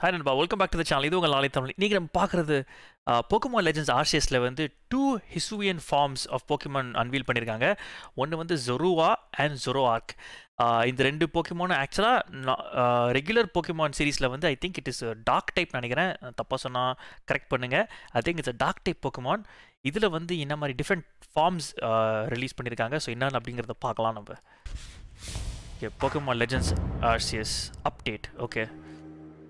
hi நண்பா welcome back to the channel இது உங்கள் நாளை தமிழ் நீங்கள் நம்ம பார்க்குறது போக்குமான் லெஜன்ஸ் ஆர்சிஎஸில் வந்து two Hisuian forms of Pokemon unveil பண்ணியிருக்காங்க ஒன்று வந்து ஜொருவா அண்ட் ஜொரோ ஆர்க் இந்த ரெண்டு போக்கிமானும் ஆக்சுவலாக ரெகுலர் போக்கிமான் சீரீஸில் வந்து I think it is dark type நினைக்கிறேன் தப்பாக சொன்னால் கரெக்ட் பண்ணுங்கள் I think it's a dark type Pokemon இதில் வந்து என்ன மாதிரி டிஃப்ரெண்ட் ஃபார்ம்ஸ் ரிலீஸ் பண்ணியிருக்காங்க ஸோ என்னென்ன அப்படிங்கிறத பார்க்கலாம் நம்ம okay Pokemon legends Arceus update okay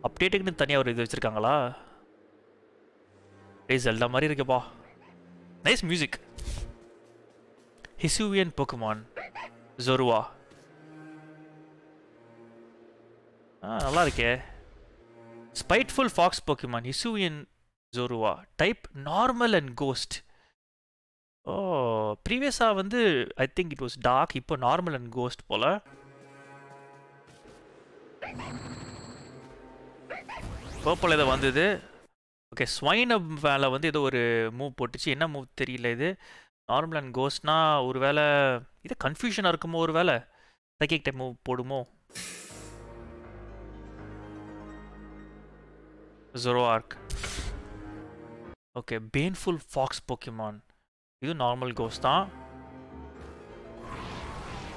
அப்டேட்டுக்குன்னு தனியாக ஒரு இது வச்சுருக்காங்களா ப்ளீஸ் எல்லா மாதிரி இருக்குப்பா nice music Hisuian Pokemon Zorua ah நல்லா இருக்கே spiteful fox Pokemon Hisuian Zorua type normal and ghost oh ப்ரீவியஸாக வந்து I think it was dark இப்போ நார்மல் அண்ட் கோஸ்ட் போல் பர்பிள் ஏதோ வந்தது ஓகே ஸ்வைன் வேலை வந்து ஏதோ ஒரு மூவ் போட்டுச்சு என்ன மூவ் தெரியல இது நார்மல் அண்ட் கோஸ்ட்னா ஒரு வேலை இது கன்ஃபியூஷனாக இருக்குமோ ஒரு வேலை சைக்கிக் டைப் மூவ் போடுமோ Zoroark okay painful fox Pokemon இது நார்மல் கோஸ் தான்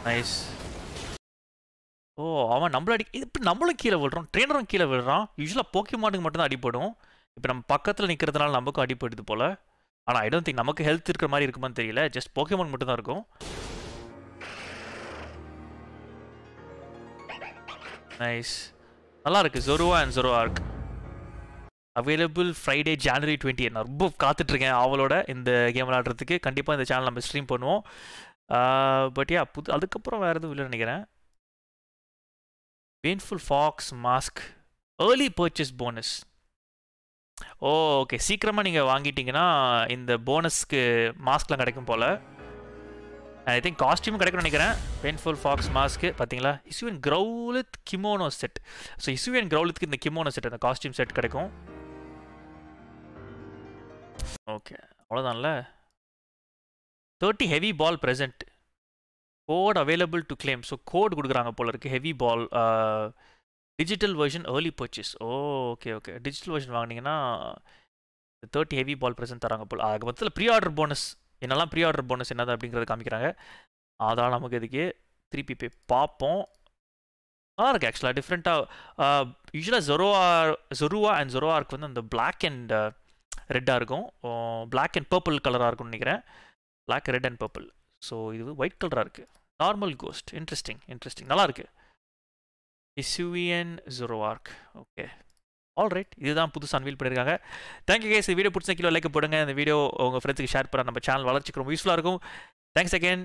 நைஸ் ஓ அவன் நம்மள அடி இப்போ நம்மளும் கீழே விழுறோம் ட்ரெயினரும் கீழே விழுறான் யூஸ்வலாக மாட்டுக்கு மட்டும்தான் அடிப்படும் இப்போ நம்ம பக்கத்தில் நிற்கிறதுனால நமக்கும் அடிப்படுது போல் ஆனால் ஐ டோன் திங்க் நமக்கு ஹெல்த் இருக்கிற மாதிரி இருக்குமான்னு தெரியல ஜஸ்ட் போக்கிமான் மட்டும்தான் இருக்கும் நைஸ் நல்லா இருக்கு ஜொருவா அண்ட் ஜொருவா இருக்கு அவைலபிள் ஃப்ரைடே ஜனவரி டுவெண்ட்டி நான் ரொம்ப காத்துட்ருக்கேன் அவளோட இந்த கேம் விளாடுறதுக்கு கண்டிப்பாக இந்த சேனல் நம்ம ஸ்ட்ரீம் பண்ணுவோம் பட் யா புது அதுக்கப்புறம் வேறு எதுவும் இல்லைன்னு நினைக்கிறேன் Painful fox mask early purchase bonus oh okay சீக்கிரமாக நீங்கள் வாங்கிட்டீங்கன்னா இந்த போனஸ்க்கு மாஸ்க்லாம் கிடைக்கும் போல் ஐ திங்க் காஸ்டியூம் கிடைக்கும்னு நினைக்கிறேன் பெயின்ஃபுல் ஃபாக்ஸ் மாஸ்க்கு பார்த்தீங்களா Hisuian Growlithe kimono set so Hisuian கிரௌலித்க்கு இந்த கிமோனோ செட் அந்த காஸ்டியூம் செட் கிடைக்கும் ஓகே அவ்வளோதான்ல thirty heavy ball present code available to claim so code கொடுக்குறாங்க போல இருக்குது heavy ball digital version early purchase oh okay okay digital version வாங்கினீங்கன்னா thirty heavy ball present தராங்க போல் அதுக்கு மொத்தத்தில் ப்ரீ ஆர்டர் போனஸ் என்னெல்லாம் ப்ரீ ஆர்டர் போனஸ் என்னது அப்படிங்கிறத காமிக்கிறாங்க அதான் நமக்கு இதுக்கு திருப்பி போய் பார்ப்போம் நல்லா இருக்குது ஆக்சுவலாக டிஃப்ரெண்ட்டாக யூஸ்வலாக ஜொரோவா ஜொருவா அண்ட் ஜொரோவார்க்கு வந்து அந்த பிளாக் அண்ட் ரெட்டாக இருக்கும் பிளாக் அண்ட் பர்பிள் கலராக இருக்கும்னு நினைக்கிறேன் black red and purple so இது ஒயிட் கலராக இருக்குது நார்மல் கோஸ்ட் இன்ட்ரெஸ்டிங் இன்ட்ரெஸ்டிங் நல்லா இருக்கு இசுவியன் ஜுரோவார்க் ஓகே ஆல்ரைட் இதுதான் புதுசு அன்வீல் பண்ணியிருக்காங்க தேங்க்யூ கேஸ் இந்த வீடியோ பிடிச்ச கீழே லைக் போடுங்க இந்த வீடியோ உங்கள் ஃப்ரெண்ட்ஸுக்கு ஷேர் பண்ண நம்ம சேனல் வளர்ச்சிக்கு ரொம்ப யூஸ்ஃபுல்லாக இருக்கும் thanks again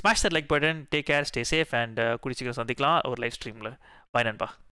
smash that like button take care stay safe and குடிச்சிக்கிற சந்திக்கலாம் ஒரு லைவ் ஸ்ட்ரீமில் பாய் நண்பா